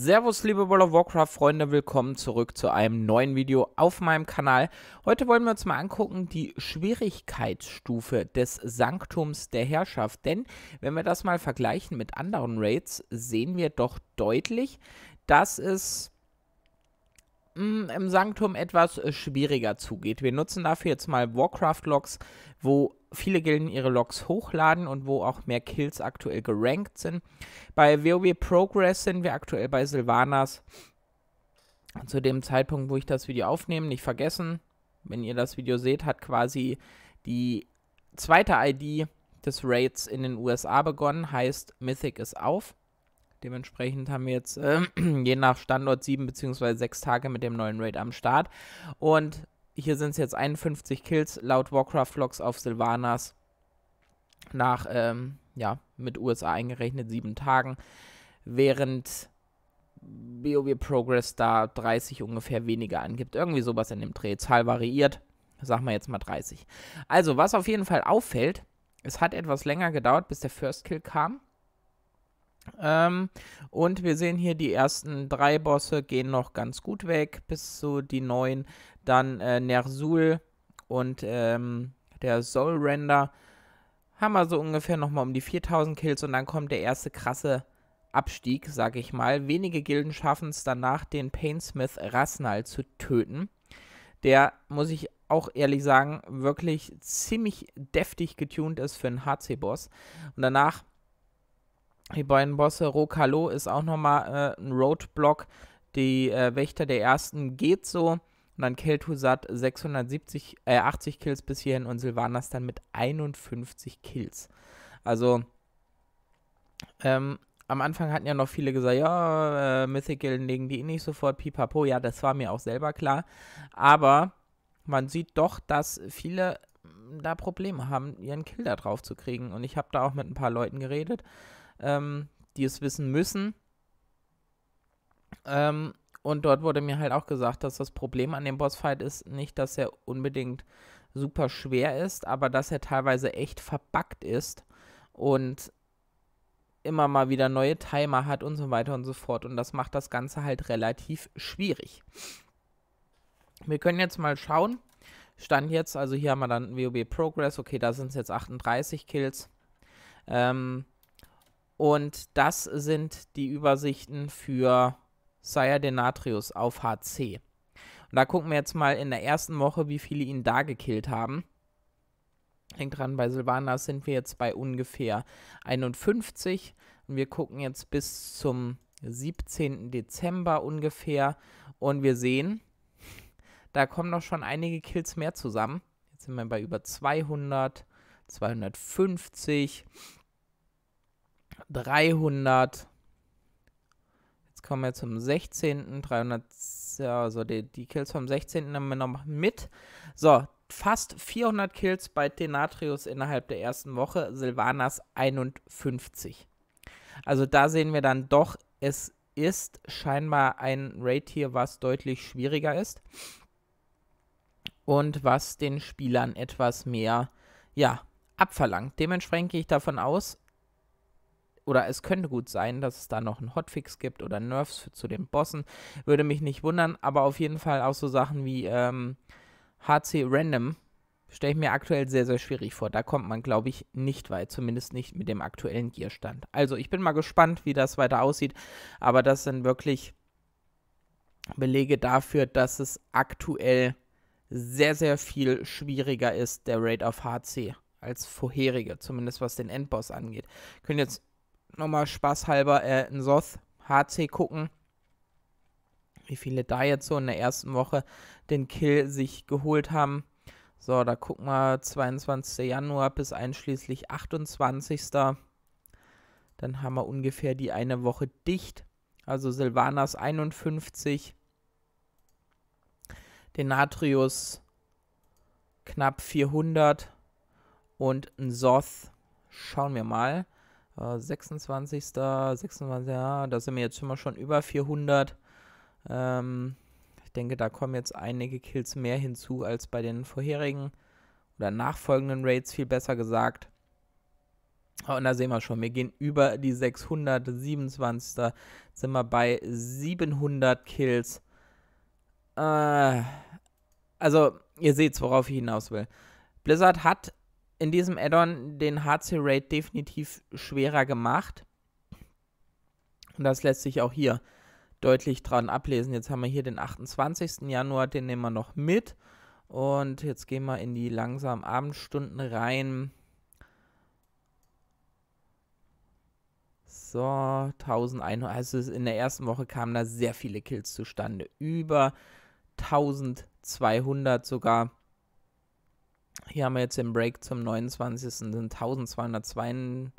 Servus liebe World of Warcraft Freunde, willkommen zurück zu einem neuen Video auf meinem Kanal. Heute wollen wir uns mal angucken die Schwierigkeitsstufe des Sanktums der Herrschaft, denn wenn wir das mal vergleichen mit anderen Raids, sehen wir doch deutlich, dass es im Sanktum etwas äh, schwieriger zugeht. Wir nutzen dafür jetzt mal Warcraft-Logs, wo viele Gilden ihre Logs hochladen und wo auch mehr Kills aktuell gerankt sind. Bei WoW Progress sind wir aktuell bei Silvanas. Zu dem Zeitpunkt, wo ich das Video aufnehme, nicht vergessen, wenn ihr das Video seht, hat quasi die zweite ID des Raids in den USA begonnen, heißt Mythic ist auf. Dementsprechend haben wir jetzt äh, je nach Standort sieben bzw. sechs Tage mit dem neuen Raid am Start. Und hier sind es jetzt 51 Kills laut Warcraft-Logs auf Sylvanas nach, ähm, ja, mit USA eingerechnet sieben Tagen, während WoW Progress da 30 ungefähr weniger angibt. Irgendwie sowas in dem Drehzahl variiert, sagen wir jetzt mal 30. Also, was auf jeden Fall auffällt, es hat etwas länger gedauert, bis der First Kill kam. Ähm, und wir sehen hier, die ersten drei Bosse gehen noch ganz gut weg, bis zu die neuen. Dann äh, Nersul und ähm, der Soul-Render haben wir so ungefähr nochmal um die 4000 Kills und dann kommt der erste krasse Abstieg, sage ich mal. Wenige Gilden schaffen es danach, den Painsmith Rasnal zu töten. Der, muss ich auch ehrlich sagen, wirklich ziemlich deftig getunt ist für einen HC-Boss. Und danach die beiden Bosse Rokalo ist auch nochmal äh, ein Roadblock. Die äh, Wächter der ersten geht so. Und dann Kel'Thuzad 670, äh, 80 Kills bis hierhin und Sylvanas dann mit 51 Kills. Also, ähm, am Anfang hatten ja noch viele gesagt, ja, äh, Mythic legen die eh nicht sofort, pipapo. Ja, das war mir auch selber klar. Aber man sieht doch, dass viele mm, da Probleme haben, ihren Kill da drauf zu kriegen. Und ich habe da auch mit ein paar Leuten geredet ähm, die es wissen müssen. Ähm, und dort wurde mir halt auch gesagt, dass das Problem an dem Bossfight ist, nicht, dass er unbedingt super schwer ist, aber dass er teilweise echt verbackt ist und immer mal wieder neue Timer hat und so weiter und so fort. Und das macht das Ganze halt relativ schwierig. Wir können jetzt mal schauen. Stand jetzt, also hier haben wir dann WoW Progress. Okay, da sind es jetzt 38 Kills. Ähm, und das sind die Übersichten für Sire Denatrius auf HC. Und da gucken wir jetzt mal in der ersten Woche, wie viele ihn da gekillt haben. Hängt dran, bei Silvanas sind wir jetzt bei ungefähr 51. Und wir gucken jetzt bis zum 17. Dezember ungefähr. Und wir sehen, da kommen noch schon einige Kills mehr zusammen. Jetzt sind wir bei über 200, 250. 300. Jetzt kommen wir zum 16. 300. also die, die Kills vom 16. nehmen wir noch mit. So, fast 400 Kills bei Denatrius innerhalb der ersten Woche. Silvanas 51. Also da sehen wir dann doch, es ist scheinbar ein Raid hier, was deutlich schwieriger ist. Und was den Spielern etwas mehr, ja, abverlangt. Dementsprechend gehe ich davon aus, oder es könnte gut sein, dass es da noch einen Hotfix gibt oder Nerfs für, zu den Bossen. Würde mich nicht wundern, aber auf jeden Fall auch so Sachen wie ähm, HC Random stelle ich mir aktuell sehr, sehr schwierig vor. Da kommt man, glaube ich, nicht weit, zumindest nicht mit dem aktuellen Gearstand. Also ich bin mal gespannt, wie das weiter aussieht, aber das sind wirklich Belege dafür, dass es aktuell sehr, sehr viel schwieriger ist, der Raid auf HC als vorherige, zumindest was den Endboss angeht. Können jetzt nochmal Spaß halber äh, in Soth HC gucken, wie viele da jetzt so in der ersten Woche den Kill sich geholt haben. So, da gucken wir 22. Januar bis einschließlich 28. Dann haben wir ungefähr die eine Woche dicht. Also Silvanas 51, Denatrius knapp 400 und ein Soth. Schauen wir mal. 26. Äh, 26. Ja, da sind wir jetzt immer schon über 400. Ähm, ich denke, da kommen jetzt einige Kills mehr hinzu als bei den vorherigen oder nachfolgenden Raids, viel besser gesagt. Und da sehen wir schon, wir gehen über die 600, 27. sind wir bei 700 Kills. Äh, also, ihr seht, worauf ich hinaus will. Blizzard hat in diesem Addon den HC-Rate definitiv schwerer gemacht. Und das lässt sich auch hier deutlich dran ablesen. Jetzt haben wir hier den 28. Januar, den nehmen wir noch mit. Und jetzt gehen wir in die langsamen Abendstunden rein. So, 1100. Also in der ersten Woche kamen da sehr viele Kills zustande. Über 1200 sogar. Hier haben wir jetzt den Break zum 29. sind 1202,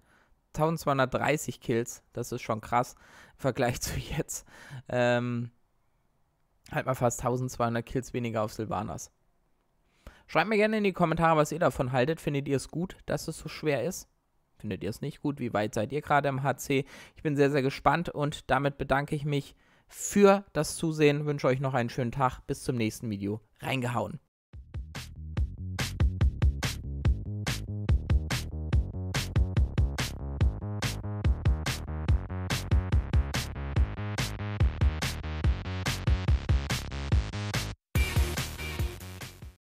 1230 Kills. Das ist schon krass im Vergleich zu jetzt. Ähm, halt mal fast 1200 Kills weniger auf Silvanas. Schreibt mir gerne in die Kommentare, was ihr davon haltet. Findet ihr es gut, dass es so schwer ist? Findet ihr es nicht gut? Wie weit seid ihr gerade im HC? Ich bin sehr, sehr gespannt und damit bedanke ich mich für das Zusehen. Wünsche euch noch einen schönen Tag. Bis zum nächsten Video. Reingehauen.